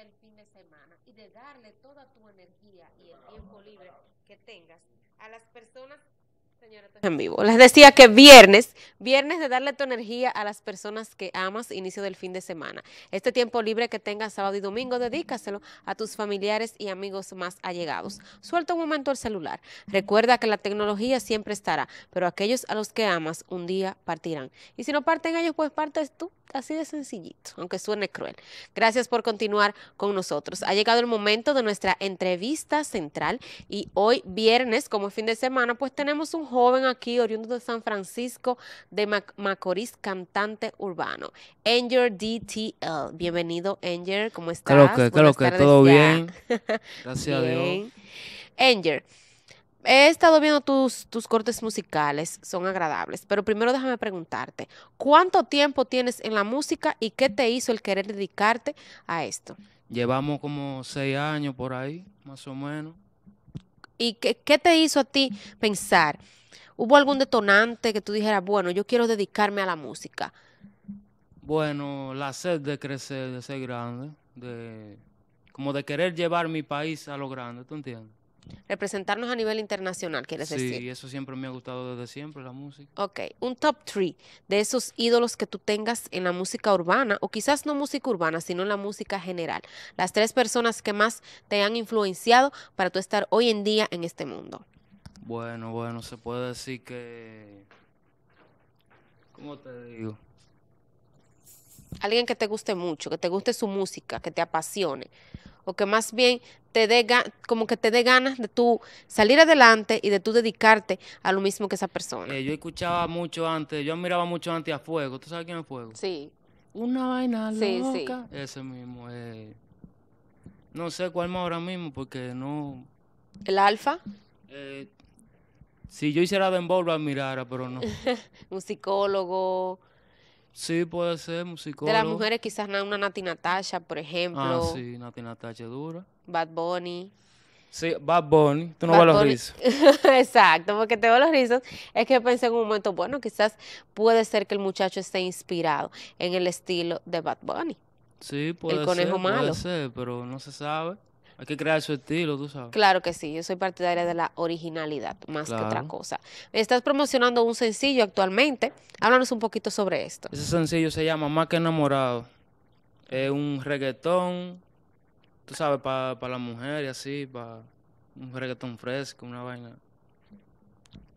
el fin de semana y de darle toda tu energía y el tiempo libre que tengas a las personas en vivo. Les decía que viernes, viernes de darle tu energía a las personas que amas, inicio del fin de semana. Este tiempo libre que tengas sábado y domingo, dedícaselo a tus familiares y amigos más allegados. Suelta un momento el celular. Recuerda que la tecnología siempre estará, pero aquellos a los que amas un día partirán. Y si no parten ellos, pues partes tú. Así de sencillito, aunque suene cruel. Gracias por continuar con nosotros. Ha llegado el momento de nuestra entrevista central y hoy viernes, como fin de semana, pues tenemos un joven aquí, oriundo de San Francisco, de Macorís, cantante urbano. Anger DTL. Bienvenido, Anger, ¿Cómo estás? Claro que, que todo bien. Gracias a Dios. Anger he estado viendo tus, cortes musicales, son agradables, pero primero déjame preguntarte, ¿cuánto tiempo tienes en la música y qué te hizo el querer dedicarte a esto? Llevamos como seis años por ahí, más o menos. ¿Y qué, te hizo a ti pensar? ¿Hubo algún detonante que tú dijeras, bueno, yo quiero dedicarme a la música? Bueno, la sed de crecer, de ser grande, de como de querer llevar mi país a lo grande, ¿tú entiendes? Representarnos a nivel internacional, quieres decir. Sí, eso siempre me ha gustado desde siempre, la música. Ok, un top 3 de esos ídolos que tú tengas en la música urbana, o quizás no música urbana, sino en la música general. Las tres personas que más te han influenciado para tú estar hoy en día en este mundo. Bueno, bueno, se puede decir que... ¿Cómo te digo? Alguien que te guste mucho, que te guste su música, que te apasione o que más bien te dé como que te dé ganas de tú salir adelante y de tú dedicarte a lo mismo que esa persona. Eh, yo escuchaba mucho antes, yo admiraba mucho antes a Fuego. ¿Tú sabes quién es Fuego? Sí. Una vaina loca. Sí. Ese mismo. Eh, no sé cuál más ahora mismo porque no. ¿El Alfa? Eh, si yo hiciera de lo admirara, pero no. Un psicólogo. Sí, puede ser, musicólogo. De las mujeres, quizás una Nati Natasha, por ejemplo. Ah, sí, Nati Natasha dura. Bad Bunny. Sí, Bad Bunny, tú no Bad ves los rizos. Exacto, porque te veo los rizos. Es que pensé en un momento, bueno, quizás puede ser que el muchacho esté inspirado en el estilo de Bad Bunny. Sí, puede ser. El conejo malo. Puede ser, pero no se sabe. Hay que crear su estilo, tú sabes. Claro que sí, yo soy partidaria de la originalidad, más que otra cosa. Estás promocionando un sencillo actualmente. Háblanos un poquito sobre esto. Ese sencillo se llama Más que enamorado. Es un reggaetón, tú sabes, para la mujer y así, para un reggaetón fresco, una vaina.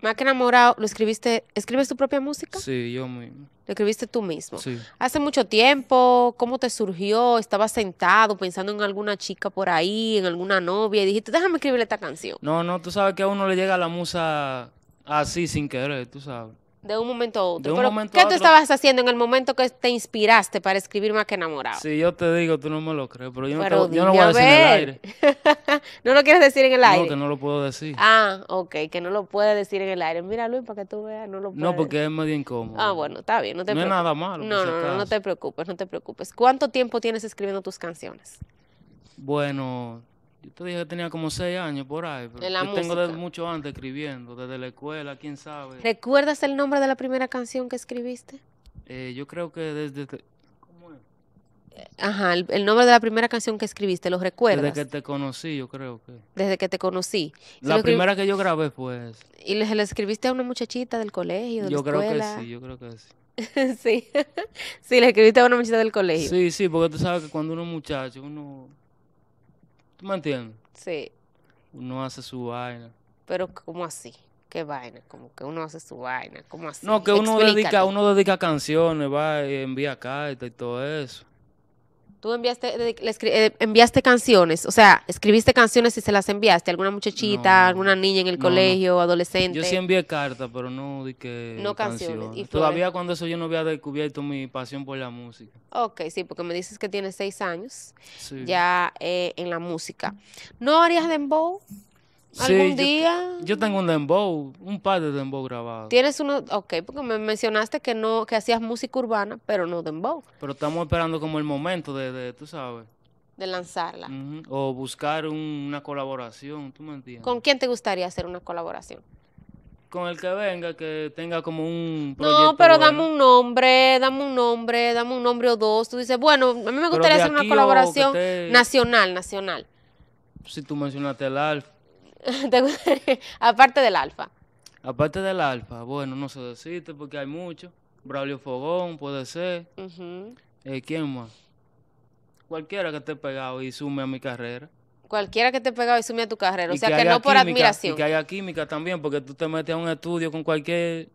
Más que enamorado, ¿lo escribiste? ¿Escribes tu propia música? Sí, yo mismo. ¿Lo escribiste tú mismo? Sí. ¿Hace mucho tiempo? ¿Cómo te surgió? ¿Estabas sentado pensando en alguna chica por ahí, en alguna novia? Y dijiste, déjame escribirle esta canción. No, no, tú sabes que a uno le llega la musa así, sin querer, tú sabes. De un momento a otro. ¿Qué tú estabas haciendo en el momento que te inspiraste para escribir más que enamorado? Sí, yo te digo, tú no me lo crees, pero yo, no, te, yo voy a, decir en el aire. ¿No lo quieres decir en el aire? No, que no lo puedo decir. Ah, ok, que no lo puedes decir en el aire. Mira, Luis, para que tú veas, no lo No, porque es medio incómodo. Ah, bueno, está bien, no nada malo. no, no, no te preocupes, no te preocupes. ¿Cuánto tiempo tienes escribiendo tus canciones? Bueno, yo te dije que tenía como seis años por ahí. Pero yo tengo desde mucho antes escribiendo, desde la escuela, quién sabe. ¿Recuerdas el nombre de la primera canción que escribiste? Eh, yo creo que desde... ¿Cómo es? Ajá, el, nombre de la primera canción que escribiste, ¿lo recuerdas? Desde que te conocí, yo creo que. Desde que te conocí. La primera que yo grabé pues ¿Y le, escribiste a una muchachita del colegio? yo creo que sí, yo creo que sí. sí, sí, le escribiste a una muchachita del colegio. Sí, sí, porque tú sabes que cuando uno es muchacho, uno ¿Tú me entiendes? Sí. Uno hace su vaina. Pero ¿cómo así? ¿Qué vaina? Como que uno hace su vaina, ¿cómo así? No, que uno dedica, uno dedica canciones, va, envía cartas y todo eso. Tú enviaste, eh, enviaste canciones, o sea, escribiste canciones y se las enviaste a alguna muchachita, alguna niña en el colegio, adolescente. Yo sí envié cartas, pero no di No canciones. Todavía cuando eso yo no había descubierto mi pasión por la música. Ok, sí, porque me dices que tienes seis años ya eh, en la música. ¿No harías dembow? algún día. Yo, tengo un dembow, un par de dembow grabados. Tienes uno, ok, porque me mencionaste que no, que hacías música urbana, pero no dembow. Pero estamos esperando como el momento de, de tú sabes. De lanzarla. O buscar una colaboración, tú me entiendes. ¿Con quién te gustaría hacer una colaboración? Con el que venga, que tenga como un proyecto No, pero dame un nombre, dame un nombre, dame un nombre o dos. Tú dices, bueno, a mí me gustaría hacer una colaboración nacional, nacional. Si tú mencionaste el Alfa Aparte del alfa. Aparte del alfa, bueno, no se decirte porque hay mucho. Braulio Fogón puede ser. Eh, ¿Quién más? Cualquiera que esté pegado y sume a mi carrera. Cualquiera que esté pegado y sume a tu carrera. o sea que, no por admiración. Y que haya química también, porque tú te metes a un estudio con cualquier,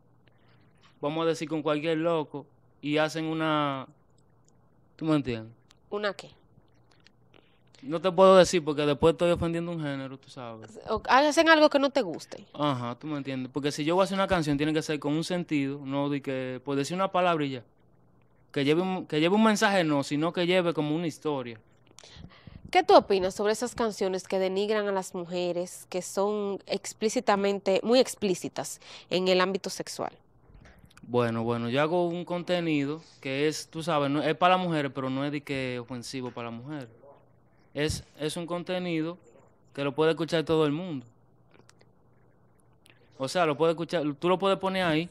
vamos a decir, con cualquier loco y hacen una. ¿Tú me entiendes? ¿Una qué? No te puedo decir porque después estoy ofendiendo un género, tú sabes. hacen algo que no te guste. Ajá, tú me entiendes. Porque si yo voy a hacer una canción, tiene que ser con un sentido, no de que, pues decir una palabra ya. Que lleve, un, que lleve un mensaje, no, sino que lleve como una historia. ¿Qué tú opinas sobre esas canciones que denigran a las mujeres, que son explícitamente, muy explícitas en el ámbito sexual? Bueno, bueno, yo hago un contenido que es, tú sabes, es para las mujeres, pero no es de que ofensivo para las mujeres es, es un contenido que lo puede escuchar todo el mundo. O sea, lo puede escuchar, tú lo puedes poner ahí,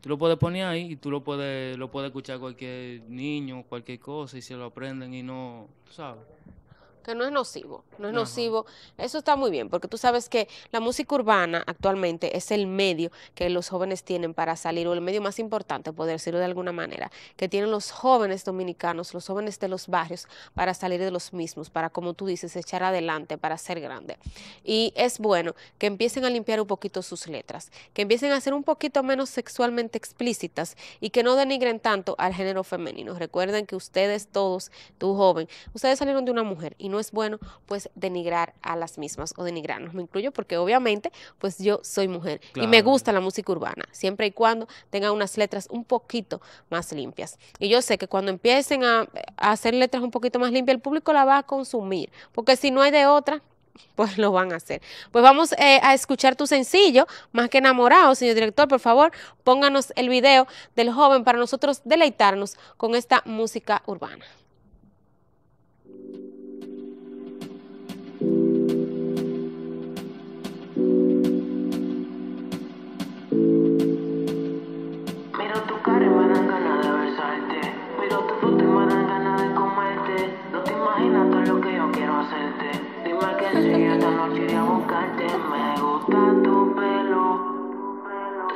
tú lo puedes poner ahí y tú lo puedes, lo puede escuchar cualquier niño, cualquier cosa, y se lo aprenden y no, tú sabes que no es nocivo, no es nocivo. Eso está muy bien, porque tú sabes que la música urbana actualmente es el medio que los jóvenes tienen para salir, o el medio más importante, poder decirlo de alguna manera, que tienen los jóvenes dominicanos, los jóvenes de los barrios, para salir de los mismos, para, como tú dices, echar adelante, para ser grande. Y es bueno que empiecen a limpiar un poquito sus letras, que empiecen a ser un poquito menos sexualmente explícitas y que no denigren tanto al género femenino. Recuerden que ustedes todos, tú joven, ustedes salieron de una mujer no es bueno pues denigrar a las mismas o denigrarnos. Me incluyo porque obviamente pues yo soy mujer y me gusta la música urbana, siempre y cuando tenga unas letras un poquito más limpias. Y yo sé que cuando empiecen a, hacer letras un poquito más limpias, el público la va a consumir, porque si no hay de otra, pues lo van a hacer. Pues vamos eh, a escuchar tu sencillo, Más que enamorado, señor director, por favor, pónganos el video del joven para nosotros deleitarnos con esta música urbana. Quería buscarte, me gusta tu pelo,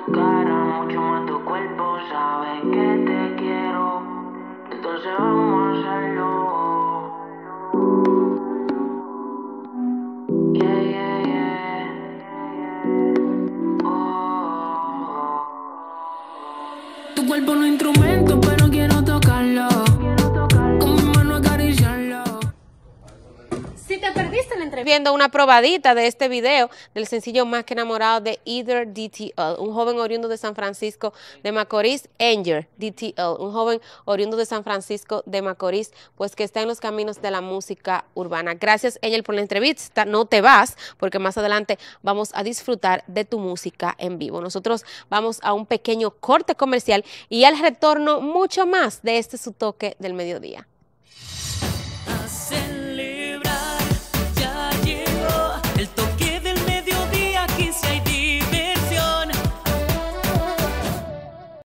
tu cara, mucho más tu cuerpo, sabes que te quiero, entonces vamos a hacerlo. Oh, Tu cuerpo no viendo una probadita de este video del sencillo Más que enamorado de Either DTL, un joven oriundo de San Francisco de Macorís, Angel DTL, un joven oriundo de San Francisco de Macorís, pues que está en los caminos de la música urbana. Gracias, Angel, por la entrevista. No te vas, porque más adelante vamos a disfrutar de tu música en vivo. Nosotros vamos a un pequeño corte comercial y al retorno mucho más de este su toque del mediodía.